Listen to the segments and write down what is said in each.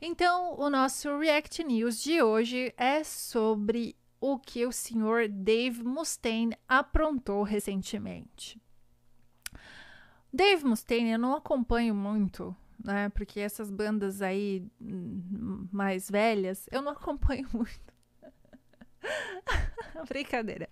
Então, o nosso React News de hoje é sobre o que o senhor Dave Mustaine aprontou recentemente. Dave Mustaine eu não acompanho muito, né? Porque essas bandas aí hum, mais velhas eu não acompanho muito. Brincadeira.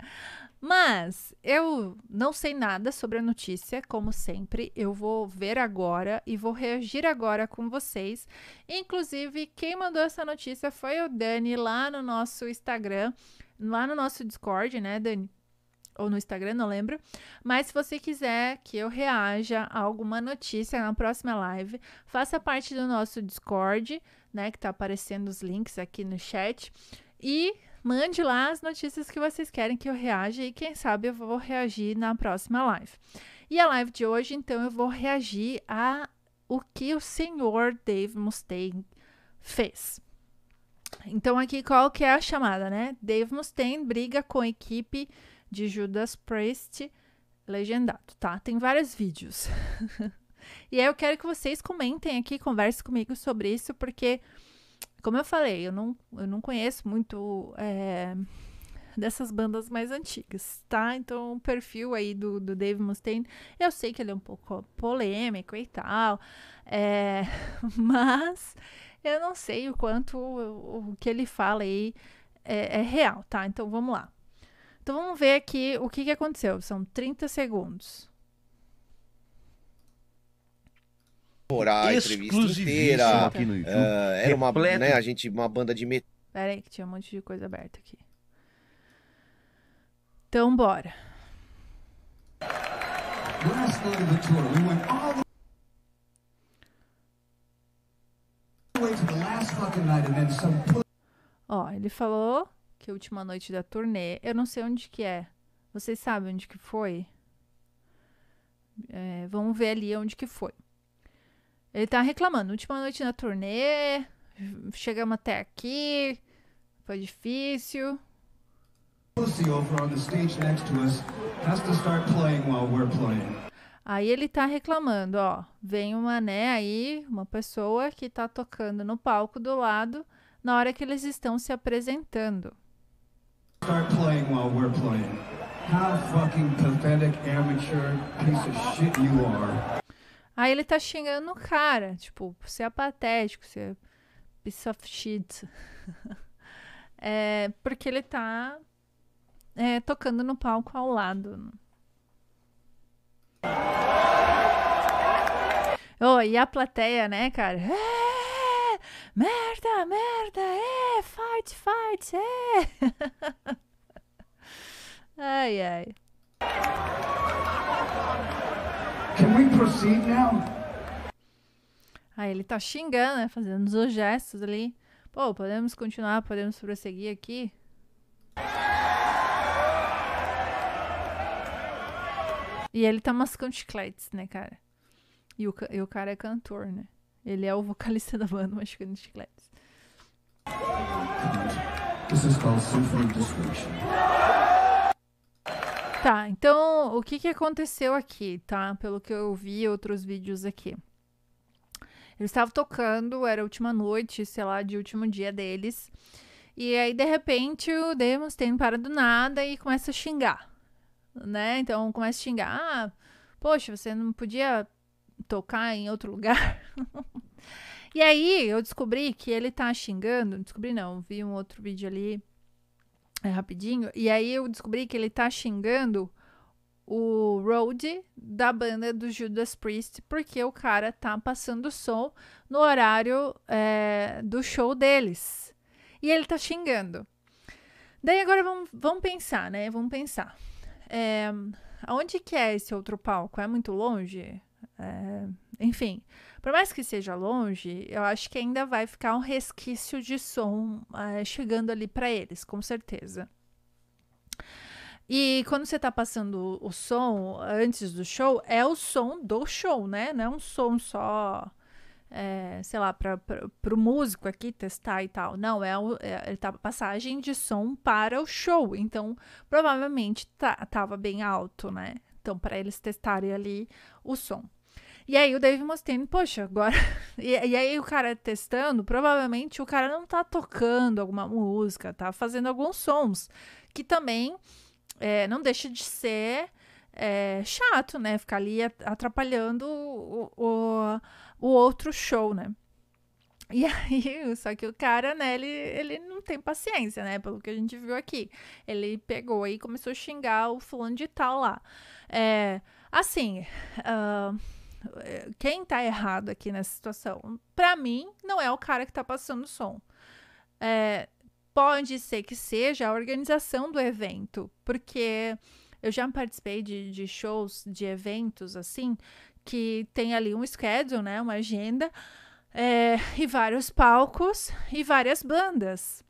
Mas eu não sei nada sobre a notícia, como sempre. Eu vou ver agora e vou reagir agora com vocês. Inclusive, quem mandou essa notícia foi o Dani lá no nosso Instagram, lá no nosso Discord, né, Dani? ou no Instagram, não lembro. Mas se você quiser que eu reaja a alguma notícia na próxima live, faça parte do nosso Discord, né, que tá aparecendo os links aqui no chat. E Mande lá as notícias que vocês querem que eu reaja e quem sabe eu vou reagir na próxima live. E a live de hoje, então, eu vou reagir a o que o senhor Dave Mustaine fez. Então aqui qual que é a chamada, né? Dave Mustaine briga com a equipe de Judas Priest legendado, tá? Tem vários vídeos. e aí eu quero que vocês comentem aqui, conversem comigo sobre isso, porque como eu falei, eu não, eu não conheço muito é, dessas bandas mais antigas, tá? Então, o perfil aí do, do Dave Mustaine, eu sei que ele é um pouco polêmico e tal, é, mas eu não sei o quanto o, o que ele fala aí é, é real, tá? Então, vamos lá. Então, vamos ver aqui o que, que aconteceu. São 30 segundos. a entrevista inteira. Aqui no YouTube. Uh, era uma, né, a gente, uma banda de metal. Pera aí, que tinha um monte de coisa aberta aqui. Então, bora. Ó, ele falou que a última noite da turnê, eu não sei onde que é. Vocês sabem onde que foi? É, vamos ver ali onde que foi. Ele tá reclamando. Última noite na turnê. Chegamos até aqui. Foi difícil. Aí ele tá reclamando, ó. Vem uma, né, aí, uma pessoa que tá tocando no palco do lado na hora que eles estão se apresentando. Start playing while we're playing. How fucking pathetic amateur piece of shit you are. Aí ele tá xingando o cara, tipo, você é patético, você é piece of shit. é, porque ele tá é, tocando no palco ao lado. Oh, e a plateia, né, cara? É, merda, merda, é, fight, fight, é. ai, ai. Can we proceed now? Aí ele tá xingando, né? Fazendo os gestos ali. Pô, podemos continuar, podemos prosseguir aqui. E ele tá mascando chicletes, né, cara? E o, e o cara é cantor, né? Ele é o vocalista da banda mascando chicletes. This is called Tá, então o que, que aconteceu aqui, tá? Pelo que eu vi outros vídeos aqui. Eles estavam tocando, era a última noite, sei lá, de último dia deles. E aí, de repente, o Demos tem para do nada e começa a xingar, né? Então começa a xingar. Ah, poxa, você não podia tocar em outro lugar? e aí eu descobri que ele tá xingando. Descobri não, vi um outro vídeo ali é rapidinho. E aí eu descobri que ele tá xingando o Road da banda do Judas Priest, porque o cara tá passando som no horário é, do show deles. E ele tá xingando. Daí agora vamos, vamos pensar, né? Vamos pensar. É, aonde que é esse outro palco? É muito longe? É, enfim, por mais que seja longe, eu acho que ainda vai ficar um resquício de som é, chegando ali para eles, com certeza. E quando você está passando o som antes do show, é o som do show, né? Não é um som só, é, sei lá, para o músico aqui testar e tal. Não, é, o, é, tá, passagem de som para o show. Então, provavelmente tá, tava bem alto, né? Então, para eles testarem ali o som. E aí o Dave Mustaine, poxa, agora. E, e, aí o cara testando, provavelmente o cara não tá tocando alguma música, tá fazendo alguns sons. Que também é, não deixa de ser é, chato, né? Ficar ali atrapalhando o, o, o outro show, né? E aí, só que o cara, né, ele, ele não tem paciência, né, pelo que a gente viu aqui. Ele pegou e começou a xingar o fulano de tal lá. É, assim, uh, quem tá errado aqui nessa situação? Para mim, não é o cara que tá passando o som. É, pode ser que seja a organização do evento, porque eu já participei de, de shows, de eventos assim, que tem ali um schedule, né, uma agenda, é, e vários palcos e várias bandas.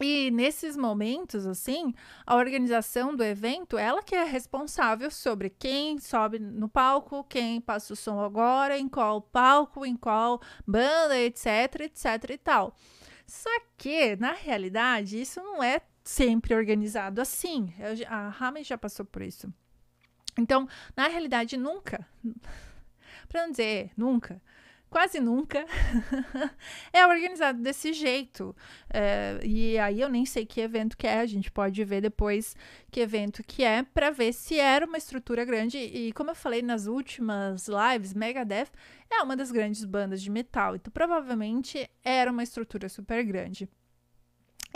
E nesses momentos, assim, a organização do evento, ela que é responsável sobre quem sobe no palco, quem passa o som agora, em qual palco, em qual banda, etc, etc e tal. Só que, na realidade, isso não é sempre organizado assim. Eu, a Rami já passou por isso. Então, na realidade, nunca. para não dizer nunca, quase nunca, é organizado desse jeito. É, e aí eu nem sei que evento que é, a gente pode ver depois que evento que é, para ver se era uma estrutura grande. E como eu falei nas últimas lives, Megadeth é uma das grandes bandas de metal, então provavelmente era uma estrutura super grande.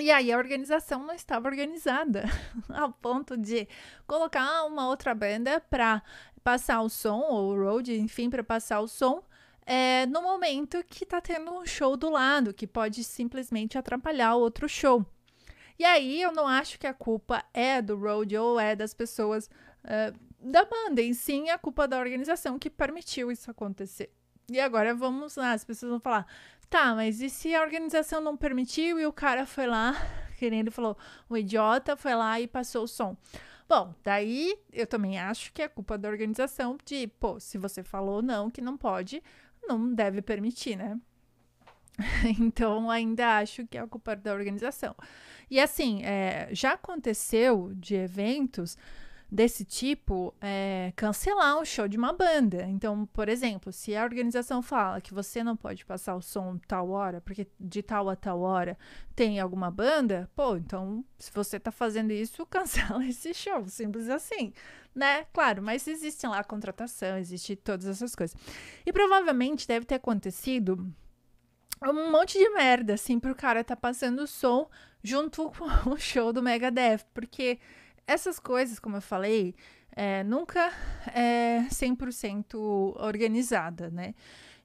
E aí a organização não estava organizada, ao ponto de colocar uma outra banda para passar o som, ou o road, enfim, para passar o som, é, no momento que tá tendo um show do lado, que pode simplesmente atrapalhar o outro show. E aí eu não acho que a culpa é do road ou é das pessoas uh, da banda, e sim a culpa da organização que permitiu isso acontecer. E agora vamos lá, as pessoas vão falar, tá, mas e se a organização não permitiu e o cara foi lá, querendo ele falou, um idiota foi lá e passou o som. Bom, daí eu também acho que é culpa da organização de, pô, se você falou não, que não pode, não deve permitir, né? Então, ainda acho que é culpa da organização. E assim, é, já aconteceu de eventos desse tipo é cancelar um show de uma banda. Então, por exemplo, se a organização fala que você não pode passar o som tal hora, porque de tal a tal hora tem alguma banda, pô, então se você tá fazendo isso, cancela esse show, simples assim, né? Claro, mas existe lá a contratação, existe todas essas coisas. E provavelmente deve ter acontecido um monte de merda assim pro cara tá passando o som junto com o show do Megadeth, porque essas coisas, como eu falei, é, nunca é 100% organizada, né?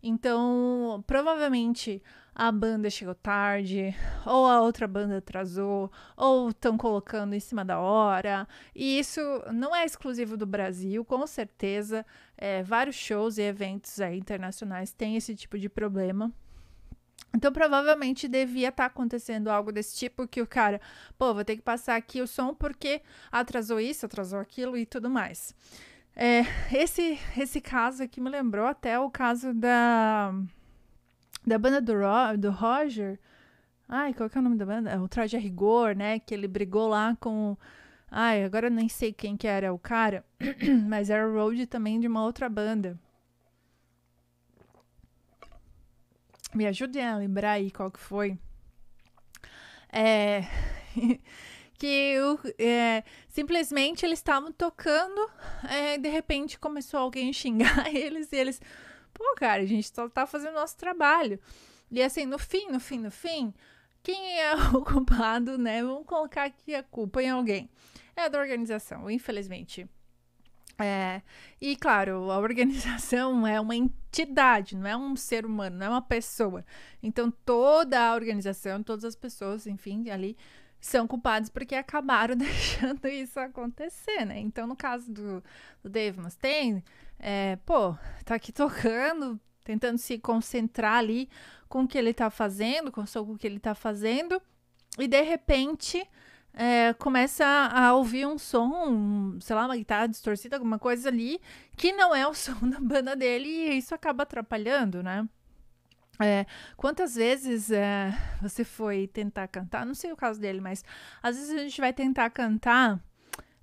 Então, provavelmente a banda chegou tarde, ou a outra banda atrasou, ou estão colocando em cima da hora. E isso não é exclusivo do Brasil, com certeza. É, vários shows e eventos aí, internacionais têm esse tipo de problema. Então, provavelmente devia estar tá acontecendo algo desse tipo que o cara, pô, vou ter que passar aqui o som porque atrasou isso, atrasou aquilo e tudo mais. É, esse, esse caso aqui me lembrou até o caso da, da banda do, Ro, do Roger. Ai, qual que é o nome da banda? É o Traje a Rigor, né? Que ele brigou lá com. Ai, agora eu nem sei quem que era o cara, mas era o Road também de uma outra banda. me ajudem a lembrar aí qual que foi. É, que eu, é, simplesmente eles estavam tocando, é, de repente começou alguém xingar eles e eles, pô, cara, a gente só tá fazendo nosso trabalho. E assim, no fim, no fim, no fim, quem é o culpado, né? Vamos colocar aqui a culpa em alguém. É da organização, infelizmente. É, e claro, a organização é uma entidade, não é um ser humano, não é uma pessoa. Então toda a organização, todas as pessoas, enfim, ali são culpadas porque acabaram deixando isso acontecer, né? Então no caso do, do Dave Mustaine, é, pô, tá aqui tocando, tentando se concentrar ali com o que ele tá fazendo, com o que ele tá fazendo, e de repente é, começa a ouvir um som, sei lá, uma guitarra distorcida, alguma coisa ali, que não é o som da banda dele, e isso acaba atrapalhando, né? É, quantas vezes é, você foi tentar cantar? Não sei o caso dele, mas às vezes a gente vai tentar cantar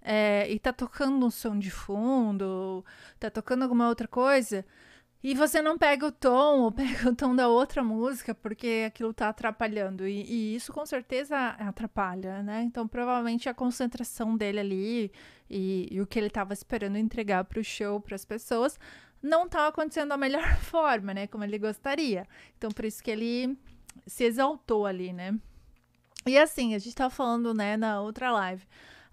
é, e tá tocando um som de fundo, tá tocando alguma outra coisa, e você não pega o tom ou pega o tom da outra música porque aquilo está atrapalhando. E, e, isso com certeza atrapalha, né? Então provavelmente a concentração dele ali e, e o que ele estava esperando entregar para o show, para as pessoas, não estava tá acontecendo da melhor forma, né? Como ele gostaria. Então por isso que ele se exaltou ali, né? E assim, a gente tava falando, né, na outra live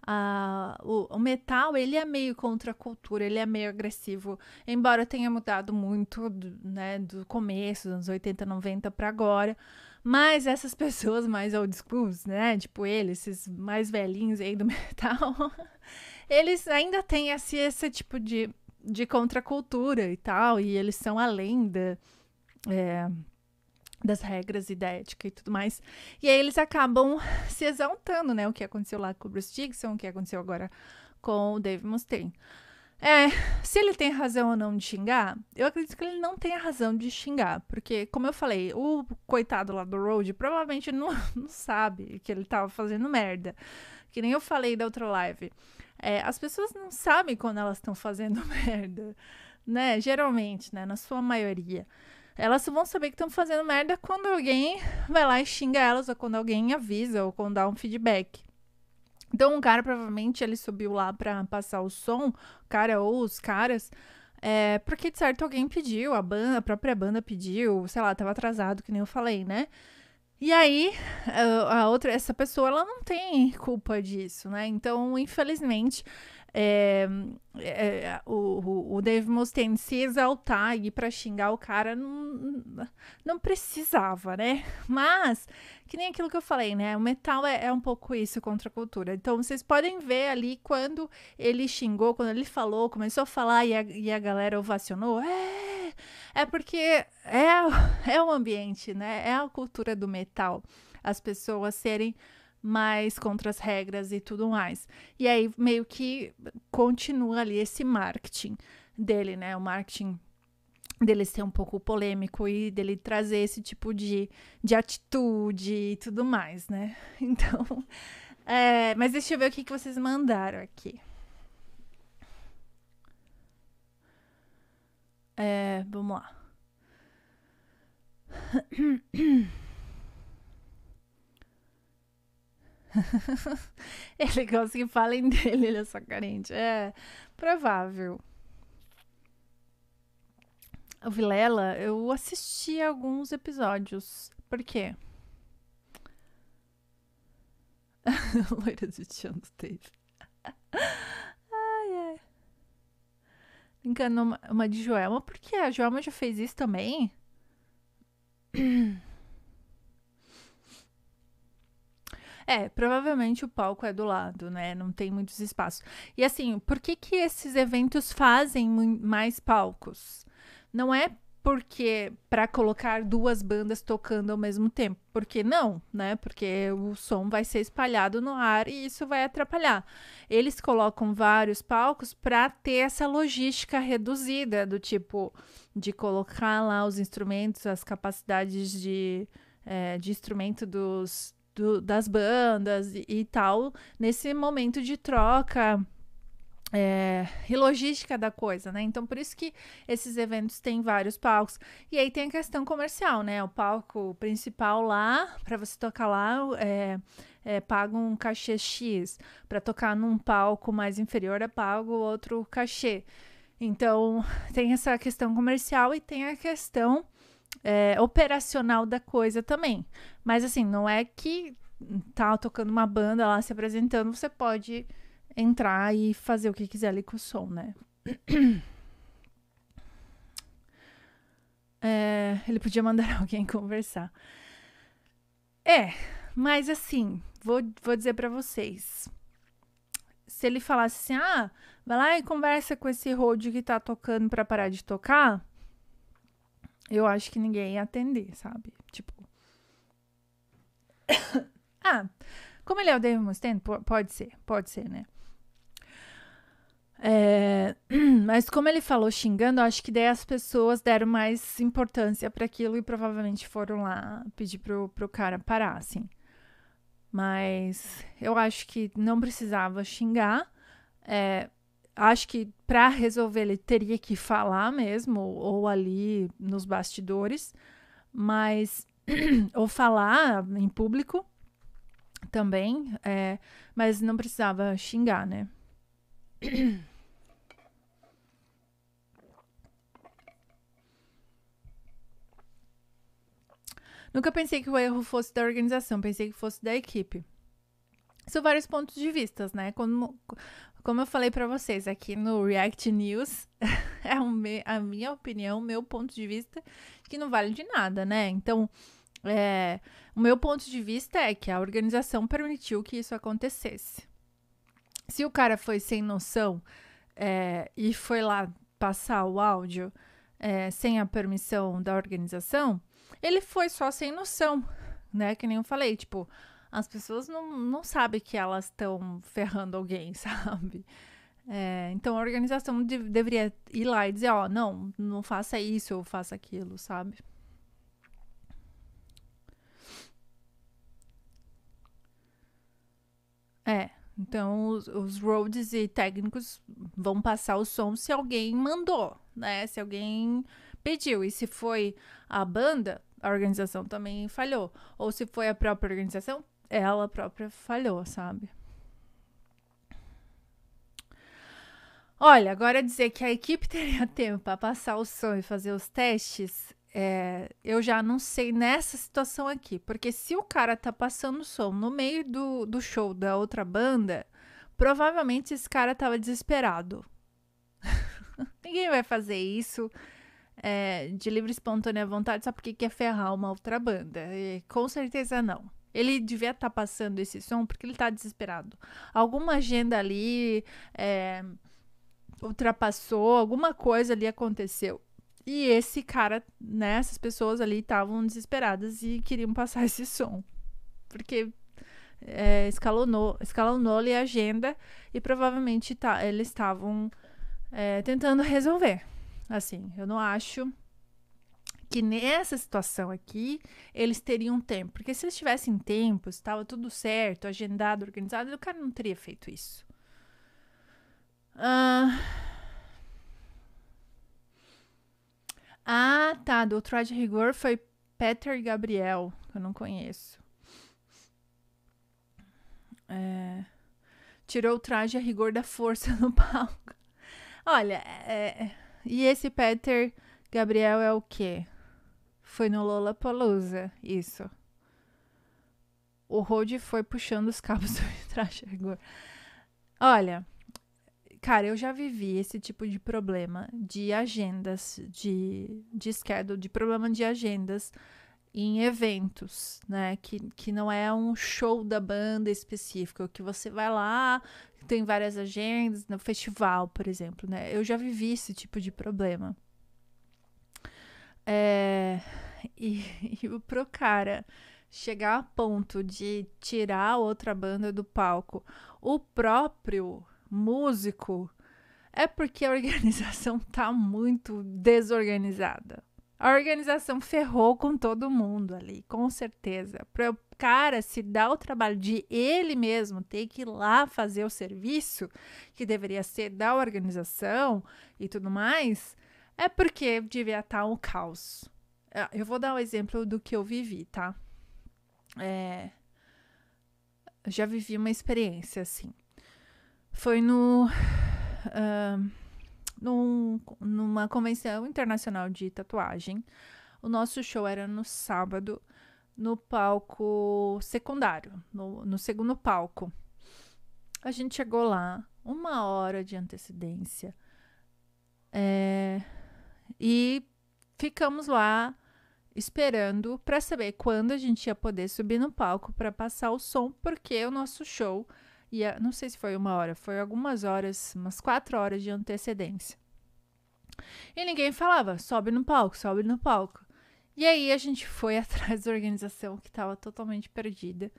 a, o, o, metal ele é meio contra a cultura, ele é meio agressivo, embora tenha mudado muito do, né, do começo, dos anos 80, 90 para agora. Mas essas pessoas mais old school né? Tipo eles, esses mais velhinhos aí do metal, eles ainda têm esse, esse tipo de, de contracultura e tal, e eles são a lenda. É, das regras e da ética e tudo mais. E aí eles acabam se exaltando, né? O que aconteceu lá com o Bruce Dixon, o que aconteceu agora com o Dave Mustaine. É, se ele tem razão ou não de xingar, eu acredito que ele não tem a razão de xingar, porque, como eu falei, o coitado lá do Road provavelmente não, não sabe que ele tava fazendo merda. Que nem eu falei da outra live. É, as pessoas não sabem quando elas estão fazendo merda, né? Geralmente, né? Na sua maioria elas vão saber que estão fazendo merda quando alguém vai lá e xinga elas, ou quando alguém avisa, ou quando dá um feedback. Então, um cara provavelmente ele subiu lá para passar o som, o cara ou os caras, é, porque de certo alguém pediu, a banda, a própria banda pediu, sei lá, tava atrasado, que nem eu falei, né? E aí, a outra, essa pessoa, ela não tem culpa disso, né? Então, infelizmente, é, é, o, o Dave Mustaine se exaltar e para xingar o cara não, não precisava, né? Mas, que nem aquilo que eu falei, né? O metal é, é um pouco isso contra a cultura. Então, vocês podem ver ali quando ele xingou, quando ele falou, começou a falar e a, e a galera ovacionou. É, é porque é, é o ambiente, né? É a cultura do metal. As pessoas serem mas contra as regras e tudo mais. E aí meio que continua ali esse marketing dele, né? O marketing dele ser um pouco polêmico e dele trazer esse tipo de, de atitude e tudo mais, né? Então, é, mas deixa eu ver o que, que vocês mandaram aqui. É, vamos lá. ele é gosta que falem dele, ele é só carente. É provável. O Vilela, eu assisti alguns episódios. Por quê? Loira de Tião do Dave. Ai, ai. Encanou uma, uma de Joelma. Por A Joelma já fez isso também? É, provavelmente o palco é do lado, né? Não tem muitos espaços. E assim, por que que esses eventos fazem mais palcos? Não é porque para colocar duas bandas tocando ao mesmo tempo. Porque não, né? Porque o som vai ser espalhado no ar e isso vai atrapalhar. Eles colocam vários palcos para ter essa logística reduzida do tipo de colocar lá os instrumentos, as capacidades de, é, de instrumento dos, do, das bandas e, e, tal, nesse momento de troca é, e logística da coisa, né? Então, por isso que esses eventos têm vários palcos. E aí tem a questão comercial, né? O palco principal lá, para você tocar lá, é, é, paga um cachê X. Para tocar num palco mais inferior, é pago outro cachê. Então, tem essa questão comercial e tem a questão é, operacional da coisa também. Mas assim, não é que tá tocando uma banda lá se apresentando, você pode entrar e fazer o que quiser ali com o som, né? É, ele podia mandar alguém conversar. É, mas assim, vou, vou dizer para vocês. Se ele falasse assim, ah, vai lá e conversa com esse road que tá tocando para parar de tocar, eu acho que ninguém ia atender, sabe? Tipo. ah, como ele é o David Mustaine, pode ser, pode ser, né? É, mas como ele falou xingando, acho que daí as pessoas deram mais importância para aquilo e provavelmente foram lá pedir pro, pro cara parar, assim. Mas eu acho que não precisava xingar. É, Acho que para resolver ele teria que falar mesmo, ou, ali nos bastidores, mas. ou falar em público também, é, mas não precisava xingar, né? Nunca pensei que o erro fosse da organização, pensei que fosse da equipe. São vários pontos de vistas, né? Quando, como eu falei para vocês aqui no React News, é a minha opinião, meu ponto de vista, que não vale de nada, né? Então, é, o meu ponto de vista é que a organização permitiu que isso acontecesse. Se o cara foi sem noção é, e foi lá passar o áudio é, sem a permissão da organização, ele foi só sem noção, né? Que nem eu falei, tipo, as pessoas não, não sabem que elas estão ferrando alguém, sabe? É, então a organização de, deveria ir lá e dizer, ó, oh, não, não faça isso ou faça aquilo, sabe? É, então os, os roads e técnicos vão passar o som se alguém mandou, né? Se alguém pediu. E se foi a banda, a organização também falhou. Ou se foi a própria organização, ela própria falhou, sabe? Olha, agora dizer que a equipe teria tempo para passar o som e fazer os testes, é, eu já não sei nessa situação aqui. Porque se o cara tá passando o som no meio do, do show da outra banda, provavelmente esse cara tava desesperado. Ninguém vai fazer isso é, de livre e espontânea vontade só porque quer ferrar uma outra banda. E, com certeza não. Ele devia estar tá passando esse som porque ele está desesperado. Alguma agenda ali é, ultrapassou, alguma coisa ali aconteceu. E esse cara, né, essas pessoas ali estavam desesperadas e queriam passar esse som. Porque é, escalonou, escalonou a agenda e provavelmente tá, eles estavam é, tentando resolver. Assim, eu não acho que nessa situação aqui eles teriam tempo. Porque se eles tivessem tempo, estava tudo certo, agendado, organizado, o cara não teria feito isso. Ah, ah tá. Do Ultraje Rigor foi Peter Gabriel, que eu não conheço. É, tirou o traje a rigor da força no palco. Olha, é, e esse Peter Gabriel é o quê? Foi no Lollapalooza, isso. O Rod foi puxando os cabos do traje agora. Olha, cara, eu já vivi esse tipo de problema de agendas, de, de schedule, de problema de agendas em eventos, né? Que, que não é um show da banda específico, que você vai lá, tem várias agendas, no festival, por exemplo, né? Eu já vivi esse tipo de problema. É, e, e o pro cara chegar a ponto de tirar outra banda do palco, o próprio músico, é porque a organização tá muito desorganizada. A organização ferrou com todo mundo ali, com certeza. Para o cara se dar o trabalho de ele mesmo ter que ir lá fazer o serviço que deveria ser da organização e tudo mais, é porque devia estar tá um caos. É, eu vou dar um exemplo do que eu vivi, tá? É, já vivi uma experiência assim. Foi no. Uh, num, numa convenção internacional de tatuagem. O nosso show era no sábado, no palco secundário, no, no segundo palco. A gente chegou lá, uma hora de antecedência. É, e ficamos lá esperando para saber quando a gente ia poder subir no palco para passar o som, porque o nosso show ia, não sei se foi uma hora, foi algumas horas, umas quatro horas de antecedência. E ninguém falava, sobe no palco, sobe no palco. E aí a gente foi atrás da organização que estava totalmente perdida.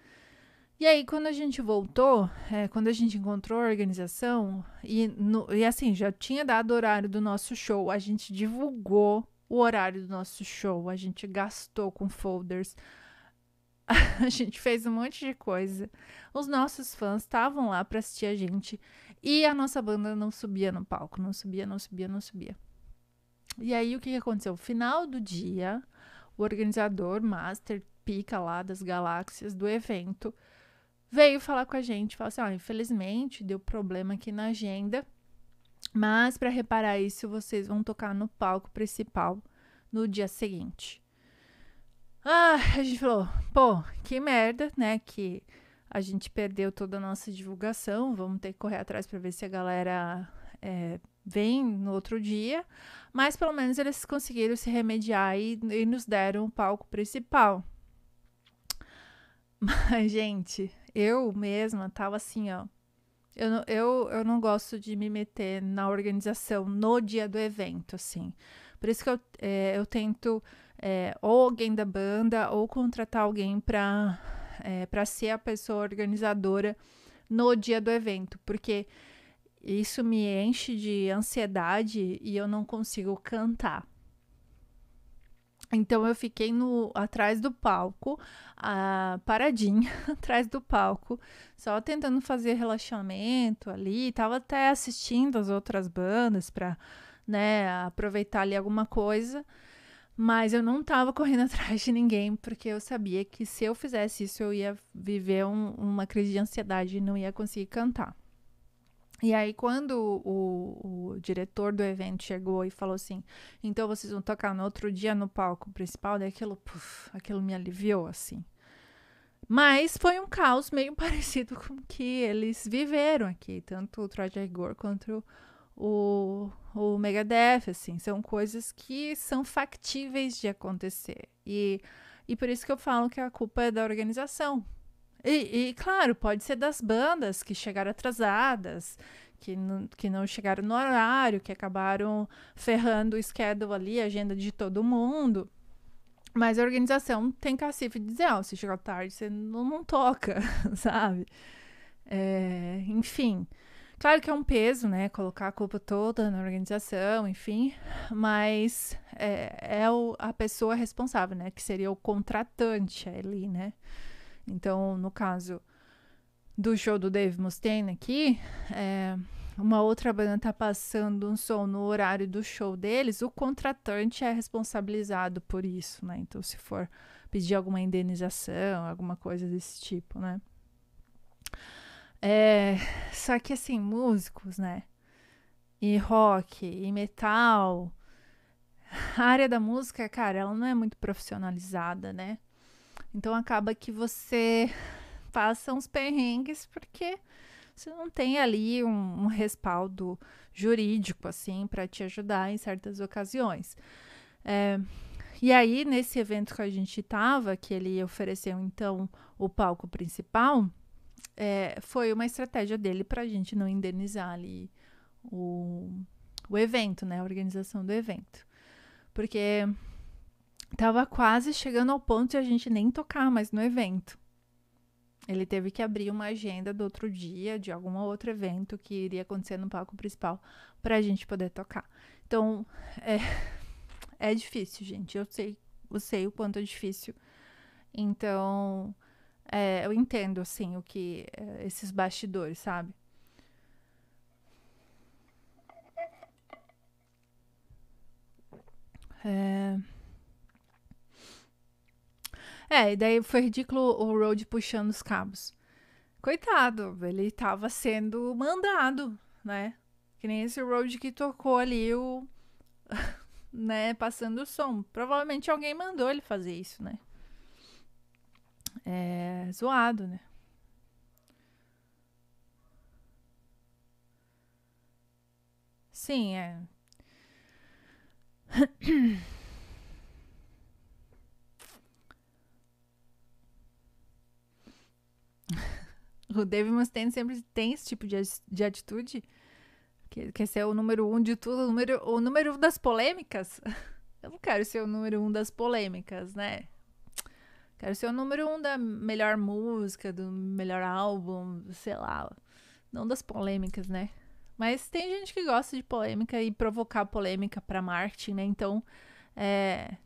E aí, quando a gente voltou, é, quando a gente encontrou a organização, e, no, e assim, já tinha dado o horário do nosso show, a gente divulgou o horário do nosso show, a gente gastou com folders, a gente fez um monte de coisa. Os nossos fãs estavam lá para assistir a gente e a nossa banda não subia no palco, não subia, não subia, não subia. E aí o que, que aconteceu? Final do dia, o organizador, master, pica lá das galáxias do evento, veio falar com a gente, falou assim: ó, infelizmente deu problema aqui na agenda, mas para reparar isso, vocês vão tocar no palco principal no dia seguinte. Ah, a gente falou, pô, que merda, né? Que a gente perdeu toda a nossa divulgação. Vamos ter que correr atrás para ver se a galera é, vem no outro dia. Mas pelo menos eles conseguiram se remediar e, e nos deram o palco principal. Mas, gente, eu mesma tava assim, ó. Eu, não, eu, eu não gosto de me meter na organização no dia do evento, assim. Por isso que eu, é, eu tento é, ou alguém da banda ou contratar alguém para é, eh, pra ser a pessoa organizadora no dia do evento, porque isso me enche de ansiedade e eu não consigo cantar. Então eu fiquei no atrás do palco, a, paradinha atrás do palco, só tentando fazer relaxamento ali, tava até assistindo as outras bandas para, né, aproveitar ali alguma coisa. Mas eu não tava correndo atrás de ninguém, porque eu sabia que se eu fizesse isso, eu ia viver um, uma crise de ansiedade e não ia conseguir cantar. E aí, quando o, o, diretor do evento chegou e falou assim: então vocês vão tocar no outro dia no palco principal, daí aquilo, puf, aquilo me aliviou, assim. Mas foi um caos meio parecido com o que eles viveram aqui, tanto o Troy Gore quanto o, o Megadeth, assim. São coisas que são factíveis de acontecer. E, e por isso que eu falo que a culpa é da organização, e, e, claro, pode ser das bandas que chegaram atrasadas, que não, que não chegaram no horário, que acabaram ferrando o schedule ali, a agenda de todo mundo. Mas a organização tem cacife de dizer, oh, se chegar tarde, você não, não toca, sabe? É, enfim. Claro que é um peso, né? Colocar a culpa toda na organização, enfim. Mas é, é o, a pessoa responsável, né? Que seria o contratante ali, né? Então, no caso do show do Dave Mustaine aqui, é, uma outra banda tá passando um som no horário do show deles, o contratante é responsabilizado por isso, né? Então, se for pedir alguma indenização, alguma coisa desse tipo, né? É, só que assim, músicos, né? E rock, e metal, a área da música, cara, ela não é muito profissionalizada, né? Então acaba que você passa uns perrengues porque você não tem ali um, um respaldo jurídico assim para te ajudar em certas ocasiões. É, e aí nesse evento que a gente estava, que ele ofereceu então o palco principal, é, foi uma estratégia dele para a gente não indenizar ali o, o evento, né, a organização do evento, porque Tava quase chegando ao ponto de a gente nem tocar mais no evento. Ele teve que abrir uma agenda do outro dia, de algum outro evento que iria acontecer no palco principal, para a gente poder tocar. Então, é, é difícil, gente. Eu sei, eu sei o quanto é difícil. Então, é, eu entendo, assim, o que. É, esses bastidores, sabe? É. É, e daí foi ridículo o Road puxando os cabos. Coitado, ele tava sendo mandado, né? Que nem esse Road que tocou ali o. né, passando o som. Provavelmente alguém mandou ele fazer isso, né? É zoado, né? Sim, é. O Dave Mustaine sempre tem esse tipo de, de atitude. Que quer é ser o número um de tudo, o número, o número um das polêmicas. Eu não quero ser o número um das polêmicas, né? Quero ser o número um da melhor música, do melhor álbum, sei lá. Não das polêmicas, né? Mas tem gente que gosta de polêmica e provocar polêmica para marketing, né? Então, é,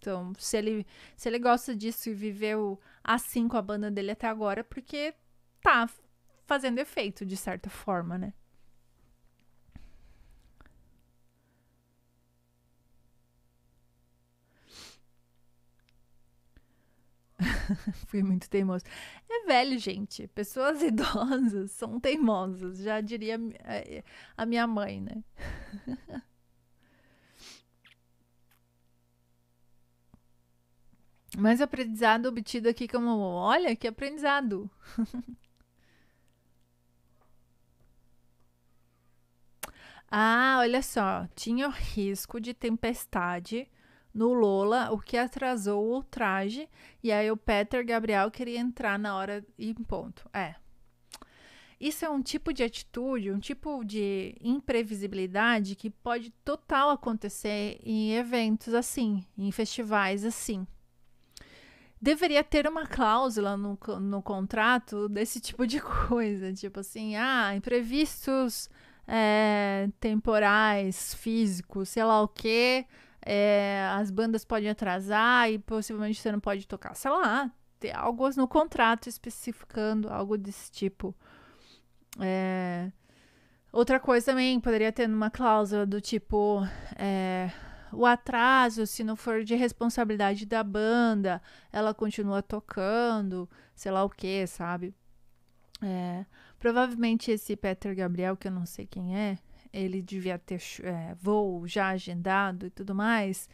então, se ele, se ele gosta disso e viveu assim com a banda dele até agora, porque tá fazendo efeito de certa forma, né? Fui muito teimoso. É velho, gente. Pessoas idosas são teimosas, já diria a minha mãe, né? Mas aprendizado obtido aqui como, olha que aprendizado. Ah, olha só, tinha o risco de tempestade no Lola, o que atrasou o traje, e aí o Peter Gabriel queria entrar na hora e ponto. É. Isso é um tipo de atitude, um tipo de imprevisibilidade que pode total acontecer em eventos assim, em festivais assim. Deveria ter uma cláusula no, no contrato desse tipo de coisa, tipo assim, ah, imprevistos é, temporais, físicos, sei lá o quê. É, as bandas podem atrasar e possivelmente você não pode tocar. Sei lá, tem algo no contrato especificando algo desse tipo. É, outra coisa também, poderia ter uma cláusula do tipo. É, o atraso, se não for de responsabilidade da banda, ela continua tocando, sei lá o que, sabe? É, Provavelmente esse Peter Gabriel, que eu não sei quem é, ele devia ter é, voo já agendado e tudo mais.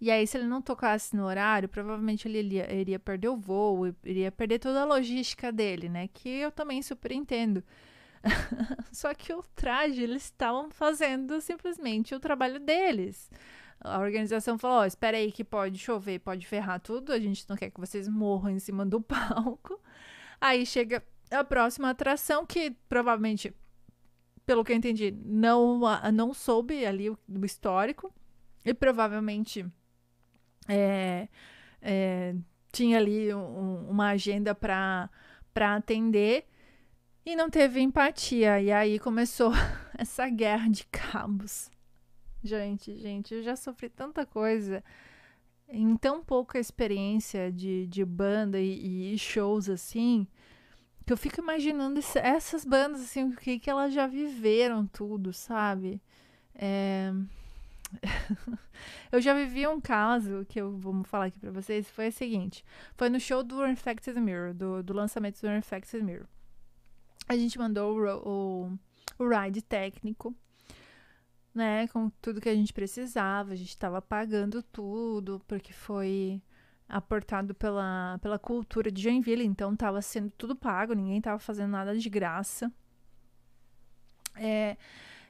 E aí, se ele não tocasse no horário, provavelmente ele iria, iria perder o voo, iria perder toda a logística dele, né? Que eu também super entendo. Só que o traje, eles estavam fazendo simplesmente o trabalho deles. A organização falou: oh, espera aí que pode chover, pode ferrar tudo, a gente não quer que vocês morram em cima do palco. Aí chega a próxima atração, que provavelmente, pelo que eu entendi, não, não soube ali o, do histórico, e provavelmente é, é, tinha ali um, uma agenda para atender e não teve empatia. E aí começou essa guerra de cabos. Gente, gente, eu já sofri tanta coisa em tão pouca experiência de, de banda e, e shows assim que eu fico imaginando esse, essas bandas, assim, o que, que elas já viveram tudo, sabe? É... eu já vivi um caso que eu vou falar aqui pra vocês. Foi o seguinte: foi no show do Infected Mirror, do, do lançamento do Infected Mirror. A gente mandou o, o, o ride técnico, né? Com tudo que a gente precisava. A gente tava pagando tudo, porque foi aportado pela, pela cultura de Joinville, então estava sendo tudo pago, ninguém estava fazendo nada de graça. É,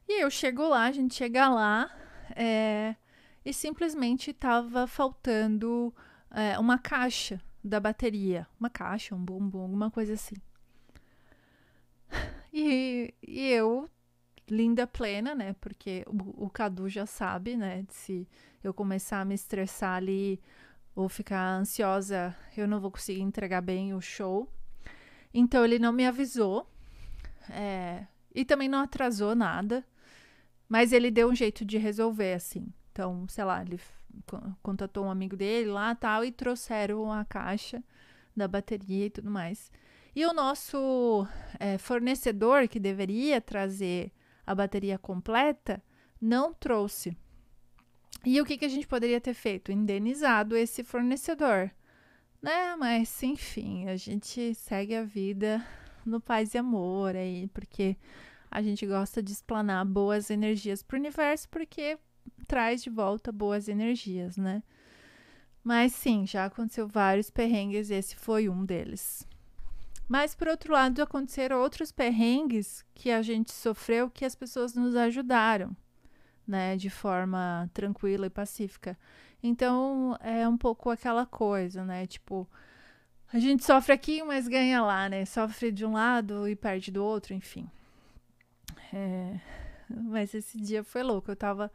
e eu chego lá, a gente chega lá é, e simplesmente estava faltando é, uma caixa da bateria, uma caixa, um bumbum, alguma coisa assim. E, e eu, linda plena, né? Porque o, o Cadu já sabe, né? Se eu começar a me estressar ali ou ficar ansiosa, eu não vou conseguir entregar bem o show. Então ele não me avisou é, e também não atrasou nada, mas ele deu um jeito de resolver assim. Então, sei lá, ele contatou um amigo dele lá tal e trouxeram a caixa da bateria e tudo mais. E o nosso é, fornecedor que deveria trazer a bateria completa não trouxe. E o que, que a gente poderia ter feito? Indenizado esse fornecedor. Né? Mas, enfim, a gente segue a vida no paz e amor aí, porque a gente gosta de explanar boas energias para o universo, porque traz de volta boas energias, né? Mas sim, já aconteceu vários perrengues e esse foi um deles. Mas por outro lado, aconteceram outros perrengues que a gente sofreu que as pessoas nos ajudaram né, de forma tranquila e pacífica. Então é um pouco aquela coisa, né, tipo a gente sofre aqui, mas ganha lá, né? Sofre de um lado e perde do outro, enfim. É... Mas esse dia foi louco. Eu tava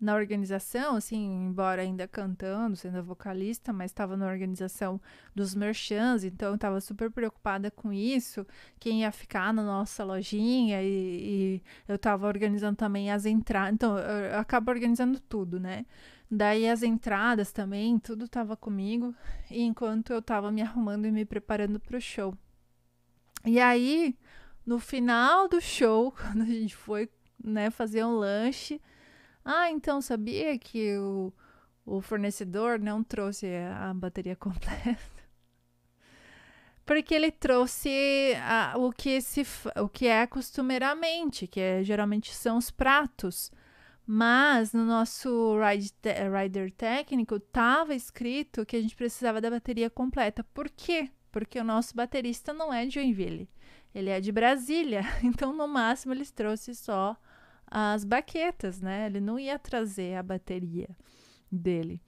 na organização, assim, embora ainda cantando, sendo vocalista, mas estava na organização dos merchans, então estava super preocupada com isso, quem ia ficar na nossa lojinha e, e eu estava organizando também as entradas, então eu, eu acabo organizando tudo, né? Daí as entradas também, tudo estava comigo, enquanto eu estava me arrumando e me preparando para o show. E aí, no final do show, quando a gente foi né, fazer um lanche, ah, então sabia que o, o fornecedor não trouxe a, bateria completa? Porque ele trouxe a, o, que se, o que é costumeiramente, que é, geralmente são os pratos. Mas no nosso ride rider técnico estava escrito que a gente precisava da bateria completa. Por quê? Porque o nosso baterista não é de Joinville, ele é de Brasília. Então, no máximo, eles trouxe só as baquetas, né? Ele não ia trazer a bateria dele.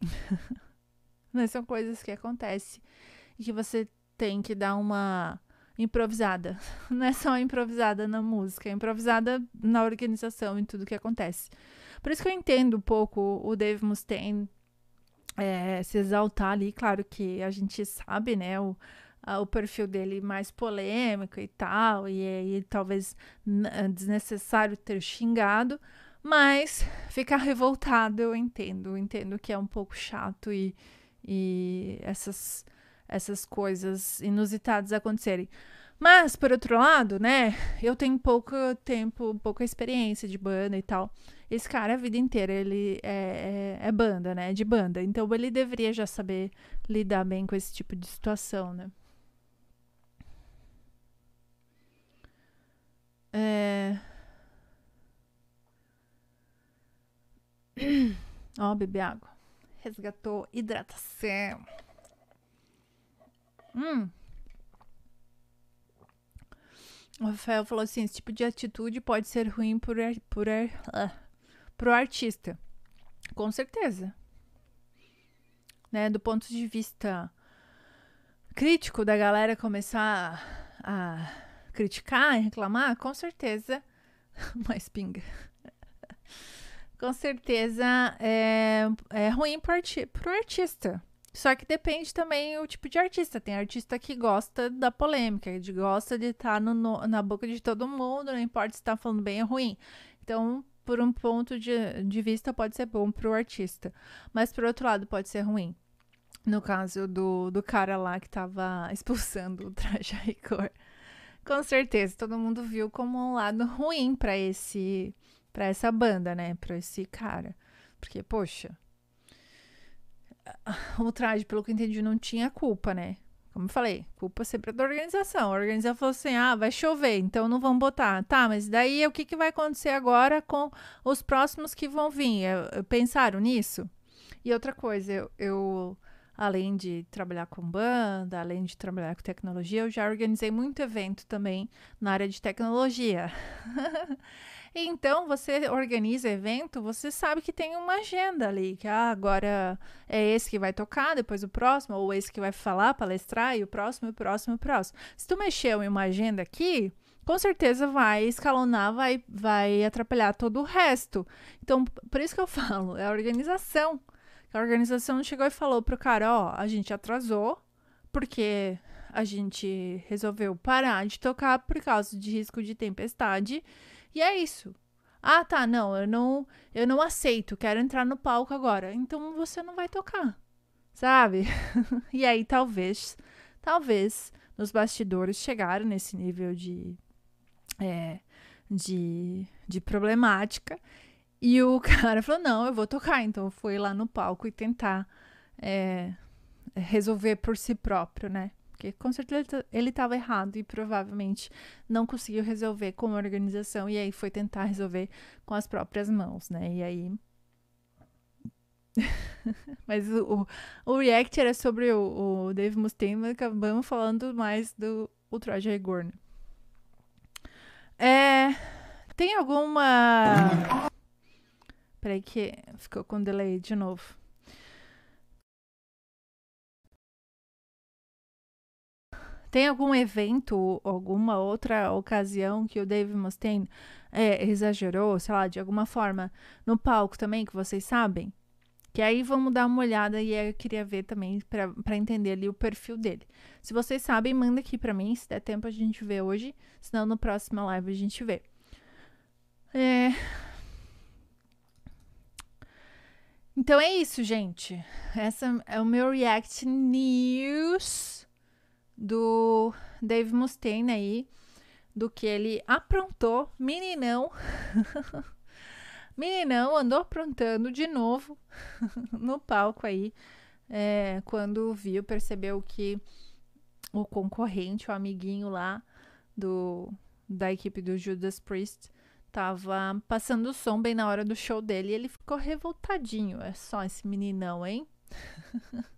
Mas são coisas que acontecem e que você tem que dar uma improvisada. Não é só improvisada na música, é improvisada na organização e tudo que acontece. Por isso que eu entendo um pouco o Dave Mustaine é, se exaltar ali. Claro que a gente sabe, né? O, o perfil dele mais polêmico e tal, e aí é, talvez é, desnecessário ter xingado, mas ficar revoltado eu entendo, eu entendo que é um pouco chato e, e essas, essas coisas inusitadas acontecerem. Mas, por outro lado, né, eu tenho pouco tempo, pouca experiência de banda e tal. Esse cara, a vida inteira, ele é, é, é banda, né, de banda. Então, ele deveria já saber lidar bem com esse tipo de situação, né. É... Ó, oh, água. Resgatou hidratação. Hum. O Rafael falou assim: esse tipo de atitude pode ser ruim por, por, ah, pro artista. Com certeza. Né, do ponto de vista crítico da galera começar a criticar e reclamar, com certeza. Mas pinga. com certeza é, é ruim para o artista. Só que depende também o tipo de artista. Tem artista que gosta da polêmica, que gosta de estar tá no, na boca de todo mundo, não importa se tá falando bem ou ruim. Então, por um ponto de, de vista, pode ser bom para o artista, mas por outro lado, pode ser ruim. No caso do, do cara lá que estava expulsando o traje a com certeza, todo mundo viu como um lado ruim para esse para essa banda, né, para esse cara. Porque poxa, o traje, pelo que eu entendi, não tinha culpa, né? Como eu falei, culpa sempre é da organização. A organização falou assim: ah, vai chover, então não vão botar. Tá, mas daí o que, que vai acontecer agora com os próximos que vão vir? É, é, pensaram nisso? E outra coisa, eu, eu além de trabalhar com banda, além de trabalhar com tecnologia, eu já organizei muito evento também na área de tecnologia. Então, você organiza evento, você sabe que tem uma agenda ali, que ah, agora é esse que vai tocar, depois o próximo, ou esse que vai falar, palestrar, e o próximo, e o próximo, e o próximo. Se tu mexeu em uma agenda aqui, com certeza vai escalonar, vai, vai atrapalhar todo o resto. Então, por isso que eu falo, é organização. A organização chegou e falou pro cara, ó, a gente atrasou, porque a gente resolveu parar de tocar por causa de risco de tempestade. E é isso. Ah, tá, não, eu não, eu não aceito, quero entrar no palco agora. Então você não vai tocar. Sabe? e aí talvez, talvez nos bastidores chegaram nesse nível de é, de, de problemática e o cara falou: não, eu vou tocar. Então foi lá no palco e tentar é, resolver por si próprio, né? Porque com certeza ele tá, estava errado e provavelmente não conseguiu resolver com a organização. E aí foi tentar resolver com as próprias mãos, né? E aí. Mas o, o, React era sobre o, o Dave Mustaine, mas acabamos falando mais do o Traje né? É, tem alguma. Peraí que ficou com delay de novo. Tem algum evento, alguma outra ocasião que o Dave Mustaine é, exagerou, sei lá, de alguma forma, no palco também, que vocês sabem? Que aí vamos dar uma olhada e eu queria ver também para entender ali o perfil dele. Se vocês sabem, manda aqui para mim, se der tempo a gente vê hoje, senão no próxima live a gente vê. É, Então é isso, gente. Essa é o meu react news do Dave Mustaine aí, do que ele aprontou, meninão. meninão andou aprontando de novo no palco aí, é, quando viu, percebeu que o concorrente, o amiguinho lá do da equipe do Judas Priest, tava passando o som bem na hora do show dele e ele ficou revoltadinho. É só esse meninão, hein?